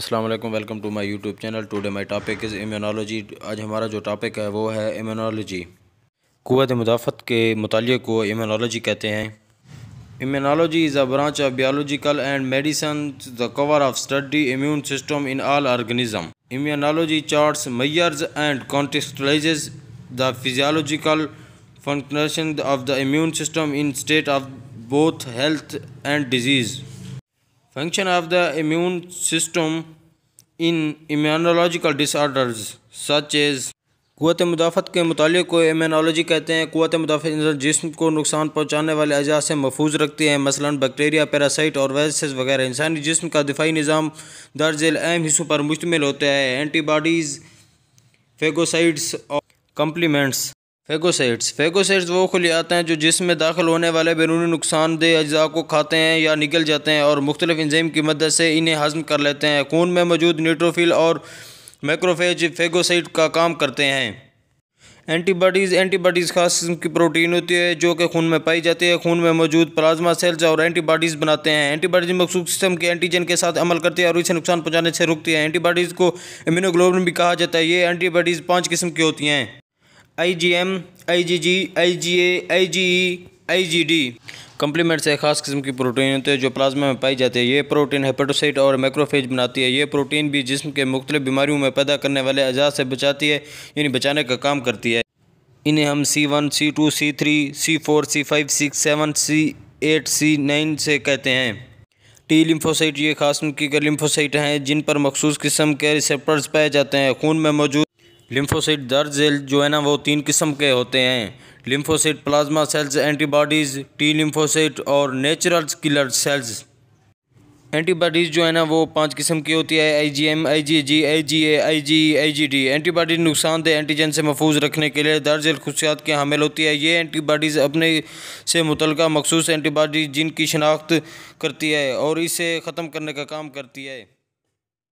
अस्सलाम वालेकुम welcome to my YouTube channel today my topic is immunology आज हमारा जो टॉपिक है वो है इम्यूनोलॉजी क़वत मुदाफ़त के मुताले को इम्यूनोलॉजी कहते हैं immunology is a branch of biological and medicine the cover of study immune system in all organism immunology charts measures and contextualizes the physiological functioning of the immune system in state of both health and disease function of the immune system in immunological disorders such as क़वत मुदाफ़त के मतलब को immunology कहते हैं क़वत मुदाफ़त जिसम को नुकसान पहुँचाने वाले अजा से महफूज रखती है मसला बैक्टीरिया पैरासाइट और वायरसेस वगैरह इंसानी जिसम का दिफाई निज़ाम दर्ज अहम हिस्सों पर मुश्तमिल होता है एंटीबॉडीज़ फेगोसाइड्स और कम्प्लीमेंट्स फेगोसाइट्स फेगोसाइट्स वो आते हैं जो जिसम में दाखिल होने वाले बैरूनी नुकसानदेह अज्जा को खाते हैं या निकल जाते हैं और मुख्तलिफ इंजीम की मदद से इन्हें हजम कर लेते हैं खून में मौजूद न्यूट्रोफिल और मैक्रोफेज फेगोसाइट का काम करते हैं एंटीबॉडीज़ एंटीबॉडीज़ खास किस्म की प्रोटीन होती है जो कि खून में पाई जाती है खून में मौजूद प्लाज्मा सेल्स और एंटीबॉडीज़ बनाते हैं एंटीबॉडीज़ मखसूस सिस्टम के एंटीजन के साथ अमल करती है और इसे नुकसान पहुंचाने से रुकती है एंटीबॉडीज़ को इम्यूनोग्लोबिन भी कहा जाता है ये एंटीबॉडीज़ पाँच किस्म की होती हैं I G M I G G I G A I G E I G D complements एक खास किस्म की प्रोटीन होते हैं जो प्लाज्मा में पाई जाती है ये प्रोटीन हेपेटोसाइट और मैक्रोफेज बनाती है ये प्रोटीन भी जिसम के मुख्तलि बीमारियों में पैदा करने वाले अजाज से बचाती है यानी बचाने का काम करती है इन्हें हम C one C two C three C four C five six seven C eight C nine से कहते हैं टी लिम्फोसाइट ये खास किस्म की लिम्फोसाइट हैं जिन पर मखसूस किस्म के रिसेप्टर्स पाए जाते हैं खून में मौजूद लिम्फोसाइट दर्ज सेल जो है ना वो तीन किस्म के होते हैं lymphocyte plasma cells antibodies T lymphocyte और नेचुरल किलर सेल्स एंटीबॉडीज़ जो है ना वो पांच किस्म की होती है I G M I G G I G A I G I G D antibody नुकसानदेह एंटीजन से महफूज रखने के लिए दर्ज खसूसियात के हामिल होती है ये एंटीबॉडीज़ अपने से मुतल मखसूस एंटीबॉडी जिनकी शनाख्त करती है और इसे ख़त्म करने का काम करती है